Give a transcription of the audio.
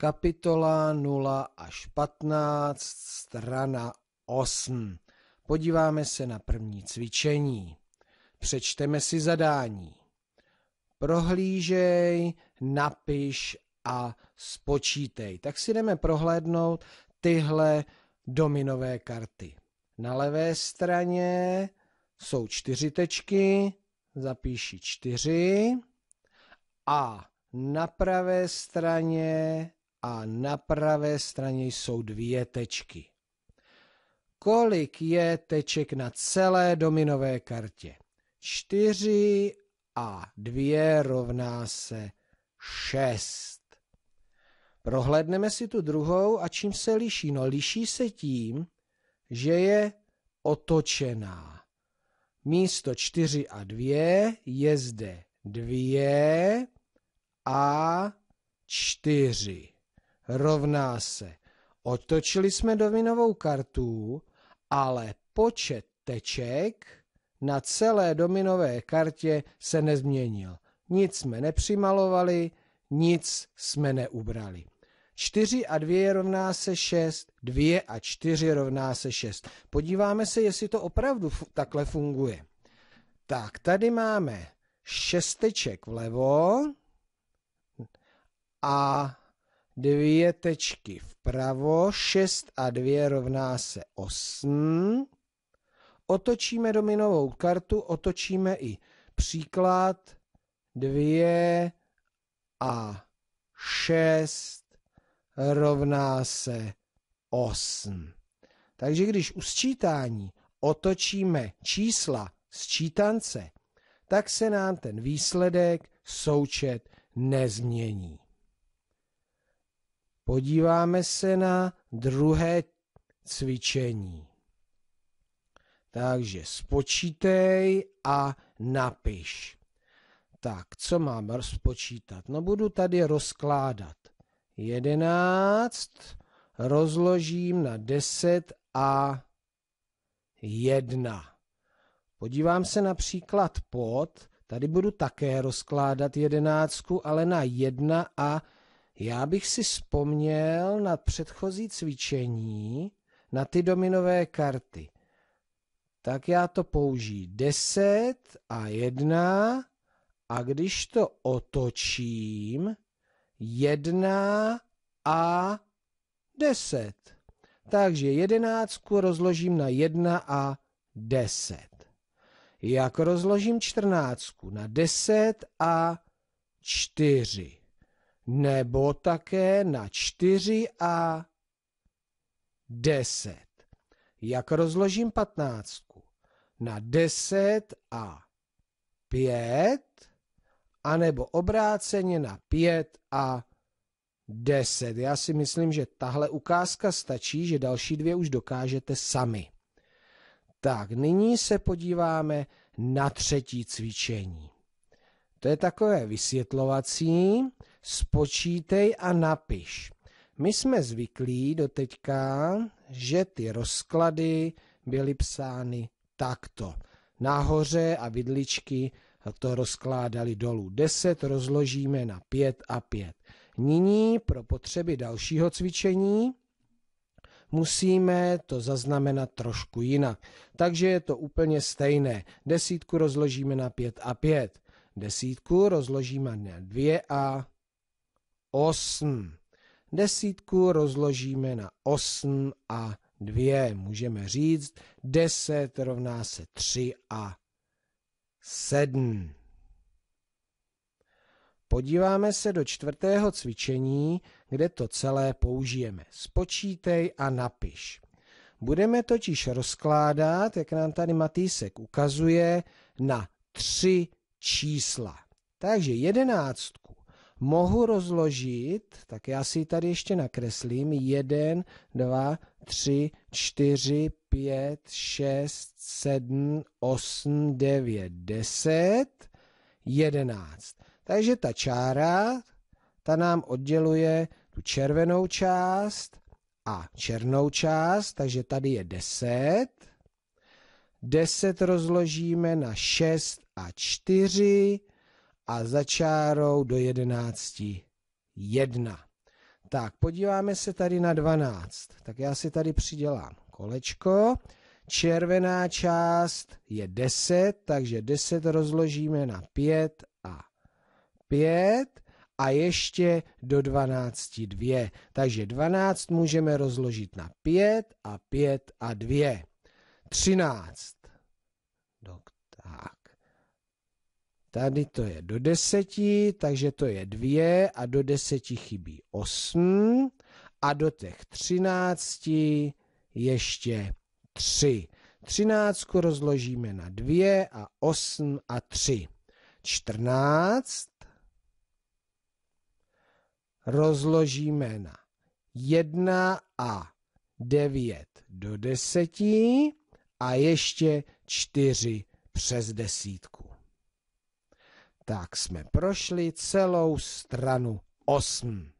kapitola 0 až 15, strana 8. Podíváme se na první cvičení. Přečteme si zadání. Prohlížej, napiš a spočítej. Tak si jdeme prohlédnout tyhle dominové karty. Na levé straně jsou čtyři tečky, zapíši čtyři. A na pravé straně a na pravé straně jsou dvě tečky. Kolik je teček na celé dominové kartě? 4 a 2 rovná se 6. Prohlédneme si tu druhou a čím se liší? No liší se tím, že je otočená. Místo 4 a 2 je zde 2 a 4 rovná se. Otočili jsme dominovou kartu, ale počet teček na celé dominové kartě se nezměnil. Nic jsme nepřimalovali, nic jsme neubrali. 4 a 2 je rovná se 6, 2 a 4 rovná se 6. Podíváme se, jestli to opravdu takhle funguje. Tak, tady máme šesteček vlevo a dvě tečky vpravo, 6 a 2 rovná se 8. Otočíme dominovou kartu, otočíme i příklad 2 a 6 rovná se 8. Takže když u sčítání otočíme čísla sčítance, tak se nám ten výsledek součet nezmění. Podíváme se na druhé cvičení. Takže spočítej a napiš. Tak, co mám rozpočítat? No budu tady rozkládat. 11 rozložím na 10 a 1. Podívám se například pod, tady budu také rozkládat jedenáctku, ale na 1 a já bych si vzpomněl na předchozí cvičení, na ty dominové karty. Tak já to použiju 10 a 1 a když to otočím, 1 a 10. Takže jedenáctku rozložím na 1 a 10. Jak rozložím čtrnáctku? Na 10 a 4 nebo také na 4 a 10. Jak rozložím patnáctku? Na 10 a 5, anebo obráceně na 5 a 10. Já si myslím, že tahle ukázka stačí, že další dvě už dokážete sami. Tak, nyní se podíváme na třetí cvičení. To je takové vysvětlovací spočítej a napiš. My jsme zvyklí do teďka, že ty rozklady byly psány takto. Nahoře a vidličky to rozkládali dolů. 10 rozložíme na 5 a 5. Nyní pro potřeby dalšího cvičení musíme to zaznamenat trošku jinak. Takže je to úplně stejné. Desítku rozložíme na 5 a 5. Desítku rozložíme na 2 a 8. Desítku rozložíme na 8 a 2. Můžeme říct 10 rovná se 3 a 7. Podíváme se do čtvrtého cvičení, kde to celé použijeme. Spočítej a napiš. Budeme totiž rozkládat, jak nám tady Matýsek ukazuje, na tři čísla. Takže jedenáct mohu rozložit, tak já si tady ještě nakreslím, 1, 2, 3, 4, 5, 6, 7, 8, 9, 10, 11. Takže ta čára, ta nám odděluje tu červenou část a černou část, takže tady je 10. 10 rozložíme na 6 a 4, a za čárou do 11. 1. Tak, podíváme se tady na 12. Tak já si tady přidělám kolečko. Červená část je 10, takže 10 rozložíme na 5 a 5 a ještě do 12 2. Takže 12 můžeme rozložit na 5 a 5 a 2. 13. Tak, Tady to je do deseti, takže to je dvě a do deseti chybí osm a do těch třinácti ještě tři. Třináctku rozložíme na dvě a osm a tři. Čtrnáct rozložíme na jedna a devět do deseti a ještě čtyři přes desítku tak jsme prošli celou stranu 8.